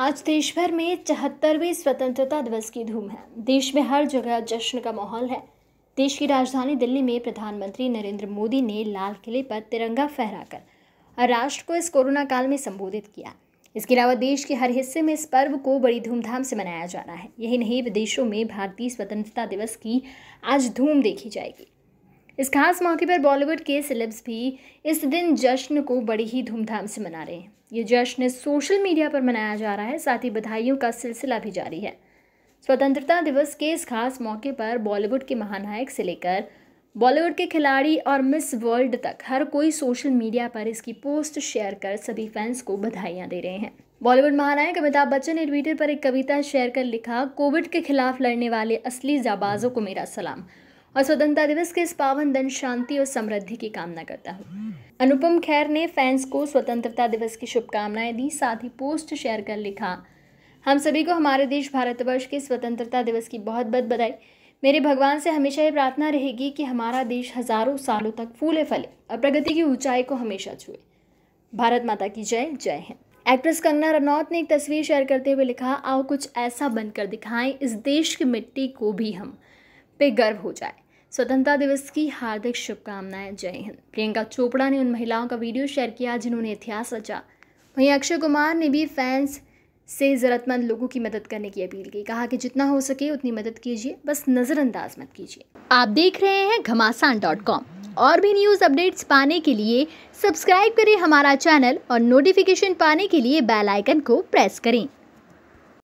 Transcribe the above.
आज देश भर में चौहत्तरवें स्वतंत्रता दिवस की धूम है देश में हर जगह जश्न का माहौल है देश की राजधानी दिल्ली में प्रधानमंत्री नरेंद्र मोदी ने लाल किले पर तिरंगा फहराकर राष्ट्र को इस कोरोना काल में संबोधित किया इसके अलावा देश के हर हिस्से में इस पर्व को बड़ी धूमधाम से मनाया जा रहा है यही नहीं विदेशों में भारतीय स्वतंत्रता दिवस की आज धूम देखी जाएगी इस खास मौके पर बॉलीवुड के सेलेब्स भी इस दिन जश्न को बड़ी ही धूमधाम से मना रहे हैं ये जश्न सोशल मीडिया पर मनाया जा रहा है साथ ही बधाइयों का सिलसिला भी जारी है स्वतंत्रता दिवस के इस खास मौके पर बॉलीवुड के महानायक से लेकर बॉलीवुड के खिलाड़ी और मिस वर्ल्ड तक हर कोई सोशल मीडिया पर इसकी पोस्ट शेयर कर सभी फैंस को बधाइयाँ दे रहे हैं बॉलीवुड महानायक अमिताभ बच्चन ने ट्विटर पर एक कविता शेयर कर लिखा कोविड के खिलाफ लड़ने वाले असली जाबाजों को मेरा सलाम और स्वतंत्रता दिवस के इस पावन दिन शांति और समृद्धि की कामना करता हूँ अनुपम खैर ने फैंस को स्वतंत्रता दिवस की शुभकामनाएं दी साथ ही पोस्ट शेयर कर लिखा हम सभी को हमारे देश भारतवर्ष के स्वतंत्रता दिवस की बहुत बहुत बधाई मेरे भगवान से हमेशा ये प्रार्थना रहेगी कि हमारा देश हजारों सालों तक फूले फले और प्रगति की ऊंचाई को हमेशा छुए भारत माता की जय जय हिंद एक्ट्रेस कंगना रनौत ने एक तस्वीर शेयर करते हुए लिखा आओ कुछ ऐसा बनकर दिखाएं इस देश की मिट्टी को भी हम पे गर्व हो जाए स्वतंत्रता दिवस की हार्दिक शुभकामनाएं जय हिंद प्रियंका चोपड़ा ने उन महिलाओं का वीडियो शेयर किया जिन्होंने इतिहास रचा वहीं अक्षय कुमार ने भी फैंस से ज़रूरतमंद लोगों की मदद करने की अपील की कहा कि जितना हो सके उतनी मदद कीजिए बस नज़रअंदाज मत कीजिए आप देख रहे हैं घमासान डॉट कॉम और भी न्यूज़ अपडेट्स पाने के लिए सब्सक्राइब करें हमारा चैनल और नोटिफिकेशन पाने के लिए बेल आइकन को प्रेस करें